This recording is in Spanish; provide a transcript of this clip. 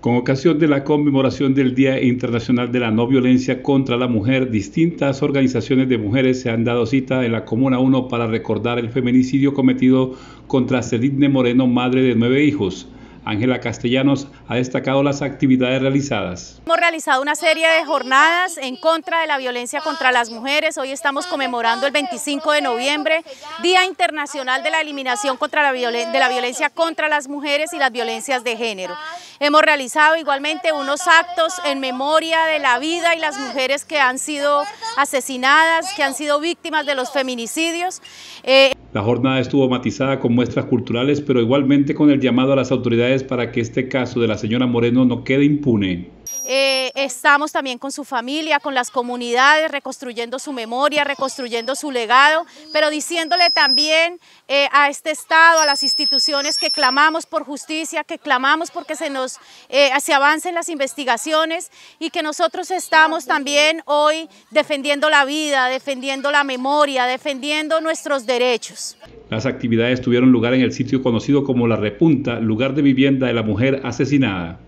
Con ocasión de la conmemoración del Día Internacional de la No Violencia contra la Mujer, distintas organizaciones de mujeres se han dado cita en la Comuna 1 para recordar el feminicidio cometido contra Celine Moreno, madre de nueve hijos. Ángela Castellanos ha destacado las actividades realizadas. Hemos realizado una serie de jornadas en contra de la violencia contra las mujeres. Hoy estamos conmemorando el 25 de noviembre, Día Internacional de la Eliminación contra de la Violencia contra las Mujeres y las Violencias de Género. Hemos realizado igualmente unos actos en memoria de la vida y las mujeres que han sido asesinadas, que han sido víctimas de los feminicidios. Eh, la jornada estuvo matizada con muestras culturales, pero igualmente con el llamado a las autoridades para que este caso de la señora Moreno no quede impune estamos también con su familia, con las comunidades, reconstruyendo su memoria, reconstruyendo su legado, pero diciéndole también eh, a este Estado, a las instituciones que clamamos por justicia, que clamamos porque se nos eh, se avancen las investigaciones y que nosotros estamos también hoy defendiendo la vida, defendiendo la memoria, defendiendo nuestros derechos. Las actividades tuvieron lugar en el sitio conocido como La Repunta, lugar de vivienda de la mujer asesinada.